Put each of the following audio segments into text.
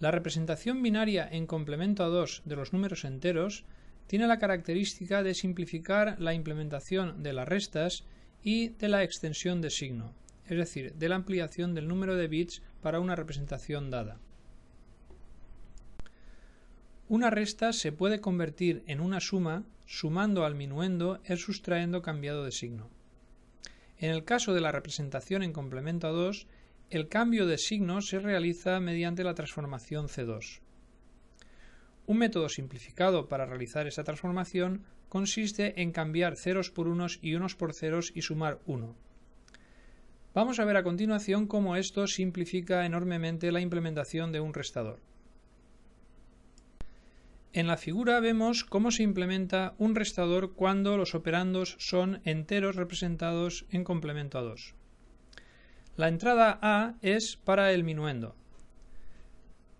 La representación binaria en complemento a 2 de los números enteros tiene la característica de simplificar la implementación de las restas y de la extensión de signo, es decir, de la ampliación del número de bits para una representación dada. Una resta se puede convertir en una suma sumando al minuendo el sustraendo cambiado de signo. En el caso de la representación en complemento a 2, el cambio de signo se realiza mediante la transformación C2. Un método simplificado para realizar esta transformación consiste en cambiar ceros por unos y unos por ceros y sumar 1. Vamos a ver a continuación cómo esto simplifica enormemente la implementación de un restador. En la figura vemos cómo se implementa un restador cuando los operandos son enteros representados en complemento a 2. La entrada A es para el minuendo.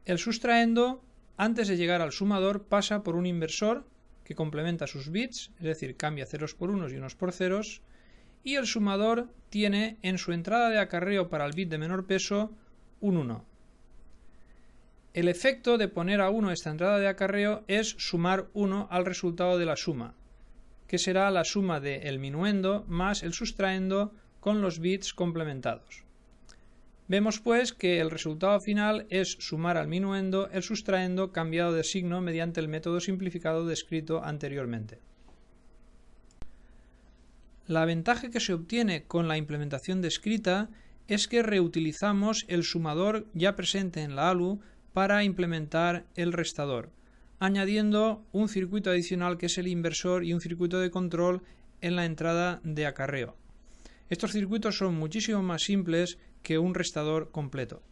El sustraendo, antes de llegar al sumador, pasa por un inversor que complementa sus bits, es decir, cambia ceros por unos y unos por ceros, y el sumador tiene en su entrada de acarreo para el bit de menor peso un 1. El efecto de poner a 1 esta entrada de acarreo es sumar 1 al resultado de la suma, que será la suma del el minuendo más el sustraendo con los bits complementados. Vemos pues que el resultado final es sumar al minuendo el sustraendo cambiado de signo mediante el método simplificado descrito anteriormente. La ventaja que se obtiene con la implementación descrita es que reutilizamos el sumador ya presente en la ALU para implementar el restador, añadiendo un circuito adicional que es el inversor y un circuito de control en la entrada de acarreo. Estos circuitos son muchísimo más simples que un restador completo.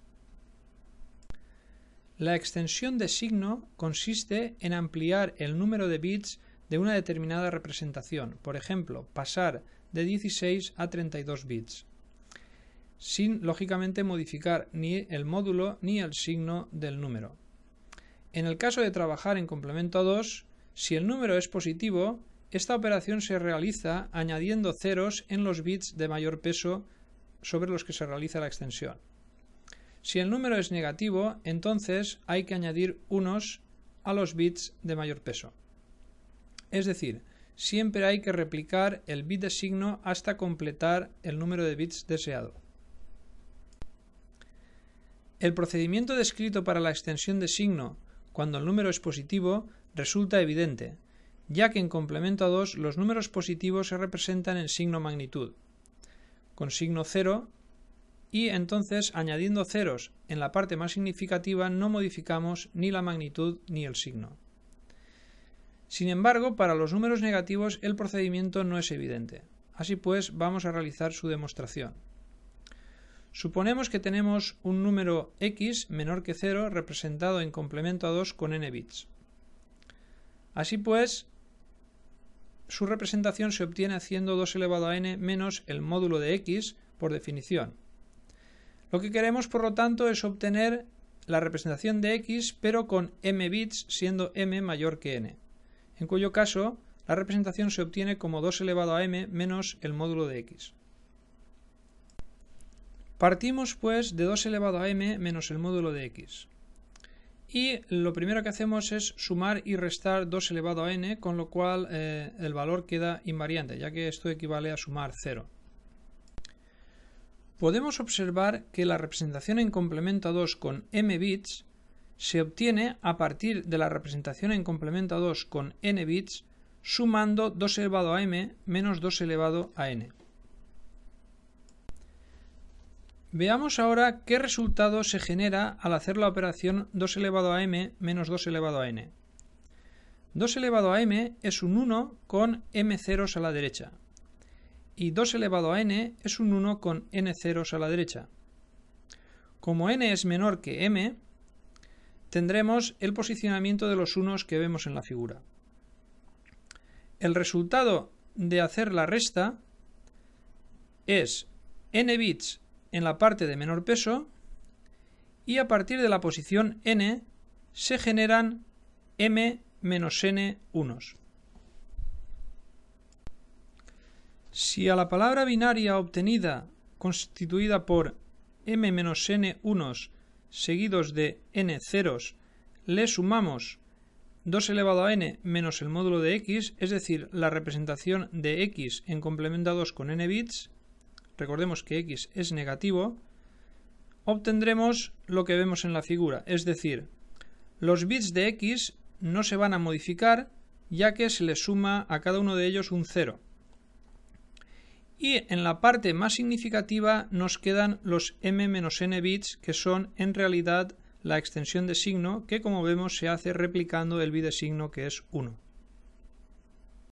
La extensión de signo consiste en ampliar el número de bits de una determinada representación, por ejemplo, pasar de 16 a 32 bits, sin lógicamente modificar ni el módulo ni el signo del número. En el caso de trabajar en complemento a 2, si el número es positivo, esta operación se realiza añadiendo ceros en los bits de mayor peso sobre los que se realiza la extensión. Si el número es negativo, entonces hay que añadir unos a los bits de mayor peso. Es decir, siempre hay que replicar el bit de signo hasta completar el número de bits deseado. El procedimiento descrito para la extensión de signo cuando el número es positivo resulta evidente, ya que en complemento a 2 los números positivos se representan en signo magnitud, con signo 0, y entonces añadiendo ceros en la parte más significativa no modificamos ni la magnitud ni el signo. Sin embargo, para los números negativos el procedimiento no es evidente. Así pues, vamos a realizar su demostración. Suponemos que tenemos un número x menor que 0 representado en complemento a 2 con n bits. Así pues, su representación se obtiene haciendo 2 elevado a n menos el módulo de x por definición. Lo que queremos, por lo tanto, es obtener la representación de x pero con m bits siendo m mayor que n, en cuyo caso la representación se obtiene como 2 elevado a m menos el módulo de x. Partimos pues de 2 elevado a m menos el módulo de x. Y lo primero que hacemos es sumar y restar 2 elevado a n, con lo cual eh, el valor queda invariante, ya que esto equivale a sumar 0. Podemos observar que la representación en complemento a 2 con m bits se obtiene a partir de la representación en complemento a 2 con n bits sumando 2 elevado a m menos 2 elevado a n. Veamos ahora qué resultado se genera al hacer la operación 2 elevado a m menos 2 elevado a n. 2 elevado a m es un 1 con m ceros a la derecha y 2 elevado a n es un 1 con n ceros a la derecha. Como n es menor que m, tendremos el posicionamiento de los unos que vemos en la figura. El resultado de hacer la resta es n bits en la parte de menor peso y a partir de la posición n se generan m menos n unos. Si a la palabra binaria obtenida constituida por m menos n unos seguidos de n ceros le sumamos 2 elevado a n menos el módulo de x, es decir, la representación de x en complemento a con n bits, recordemos que x es negativo, obtendremos lo que vemos en la figura, es decir, los bits de x no se van a modificar ya que se le suma a cada uno de ellos un 0. Y en la parte más significativa nos quedan los m-n bits que son en realidad la extensión de signo que como vemos se hace replicando el bit de signo que es 1.